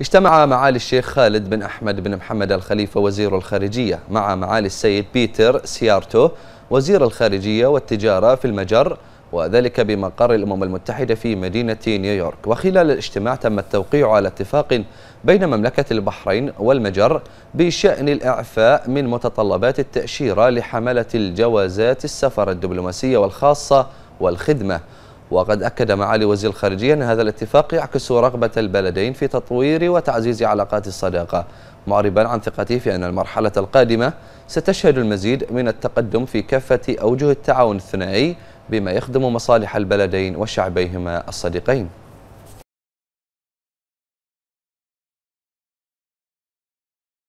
اجتمع معالي الشيخ خالد بن أحمد بن محمد الخليفة وزير الخارجية مع معالي السيد بيتر سيارتو وزير الخارجية والتجارة في المجر وذلك بمقر الأمم المتحدة في مدينة نيويورك وخلال الاجتماع تم التوقيع على اتفاق بين مملكة البحرين والمجر بشأن الإعفاء من متطلبات التأشيرة لحملة الجوازات السفر الدبلوماسية والخاصة والخدمة وقد أكد معالي وزير الخارجية أن هذا الاتفاق يعكس رغبة البلدين في تطوير وتعزيز علاقات الصداقة معربا عن ثقته في أن المرحلة القادمة ستشهد المزيد من التقدم في كافة أوجه التعاون الثنائي بما يخدم مصالح البلدين وشعبيهما الصديقين